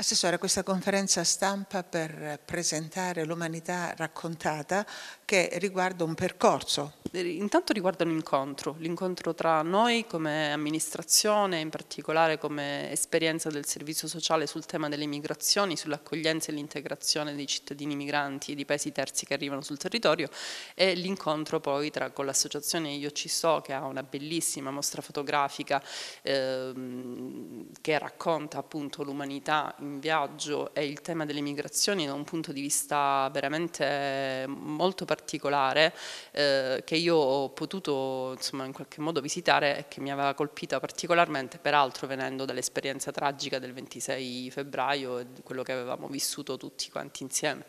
Assessore, questa conferenza stampa per presentare l'umanità raccontata che riguarda un percorso eh, intanto riguarda l'incontro, l'incontro tra noi come amministrazione, in particolare come esperienza del servizio sociale sul tema delle migrazioni, sull'accoglienza e l'integrazione dei cittadini migranti e di paesi terzi che arrivano sul territorio e l'incontro poi tra, con l'associazione Io Ci So che ha una bellissima mostra fotografica ehm, che racconta appunto l'umanità in viaggio e il tema delle migrazioni da un punto di vista veramente molto particolare eh, che io ho potuto insomma, in qualche modo visitare e che mi aveva colpita particolarmente, peraltro venendo dall'esperienza tragica del 26 febbraio e quello che avevamo vissuto tutti quanti insieme.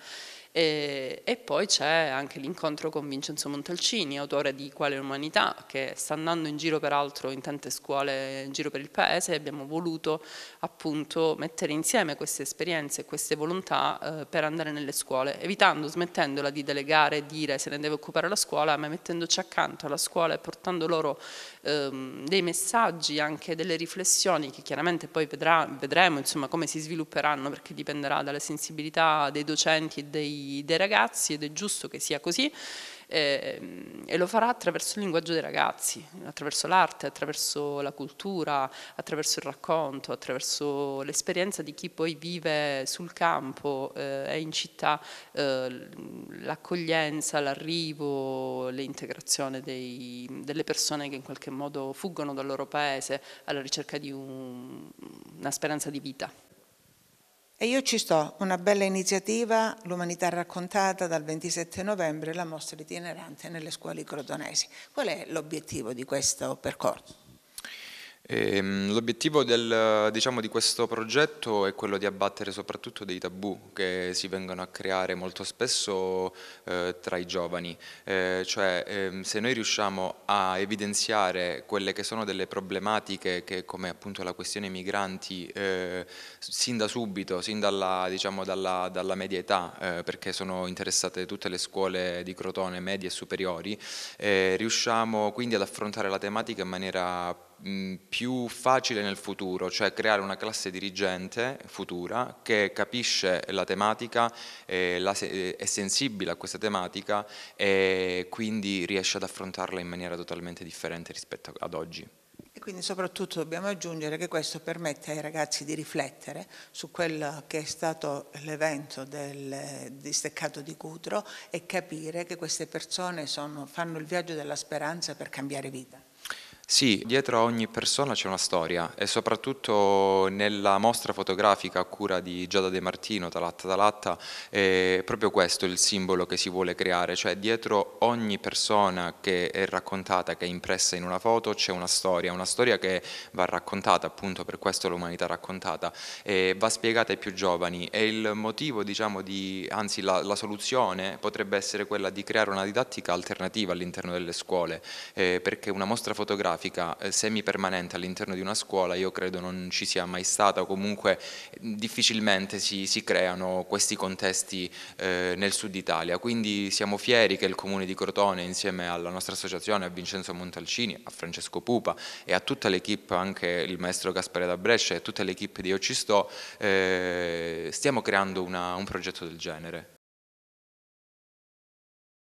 E, e poi c'è anche l'incontro con Vincenzo Montalcini, autore di Quale Umanità, che sta andando in giro peraltro in tante scuole in giro per il paese e abbiamo voluto appunto mettere insieme queste esperienze, e queste volontà eh, per andare nelle scuole, evitando, smettendola di delegare, e dire se ne deve occupare la scuola, ma mettendoci accanto alla scuola e portando loro ehm, dei messaggi, anche delle riflessioni che chiaramente poi vedrà, vedremo insomma, come si svilupperanno perché dipenderà dalle sensibilità dei docenti e dei dei, ragazzi ed è giusto che sia così ehm, e lo farà attraverso il linguaggio dei ragazzi, attraverso l'arte, attraverso la cultura, attraverso il racconto, attraverso l'esperienza di chi poi vive sul campo e eh, in città eh, l'accoglienza, l'arrivo, l'integrazione delle persone che in qualche modo fuggono dal loro paese alla ricerca di un, una speranza di vita. E io ci sto, una bella iniziativa, l'umanità raccontata dal 27 novembre, la mostra itinerante nelle scuole crotonesi. Qual è l'obiettivo di questo percorso? Ehm, l'obiettivo diciamo, di questo progetto è quello di abbattere soprattutto dei tabù che si vengono a creare molto spesso eh, tra i giovani, eh, cioè eh, se noi riusciamo a evidenziare quelle che sono delle problematiche che come appunto la questione migranti eh, sin da subito, sin dalla, diciamo, dalla, dalla media età, eh, perché sono interessate tutte le scuole di Crotone, medie e superiori, eh, riusciamo quindi ad affrontare la tematica in maniera più facile nel futuro, cioè creare una classe dirigente futura che capisce la tematica, eh, eh, è sensibile a questa tematica e quindi riesce ad affrontarla in maniera totalmente differente rispetto ad oggi. E quindi soprattutto dobbiamo aggiungere che questo permette ai ragazzi di riflettere su quello che è stato l'evento del disteccato di Cutro e capire che queste persone sono, fanno il viaggio della speranza per cambiare vita. Sì, dietro a ogni persona c'è una storia e soprattutto nella mostra fotografica a cura di Giada De Martino, Talatta Talatta, è proprio questo il simbolo che si vuole creare, cioè dietro ogni persona che è raccontata, che è impressa in una foto, c'è una storia, una storia che va raccontata, appunto per questo l'umanità raccontata, e va spiegata ai più giovani e il motivo, diciamo, di, anzi la, la soluzione potrebbe essere quella di creare una didattica alternativa all'interno delle scuole, eh, perché una mostra fotografica scolastico-scolastica eh, semipermanente all'interno di una scuola io credo non ci sia mai stata, o comunque eh, difficilmente si, si, creano questi contesti eh, nel sud Italia, quindi siamo fieri che il comune di Crotone insieme alla nostra associazione, a Vincenzo Montalcini, a Francesco Pupa e a tutta l'equipe, anche il maestro Gaspare da Brescia e tutta l'equipe di Io Ci Sto, eh, stiamo creando una, un progetto del genere.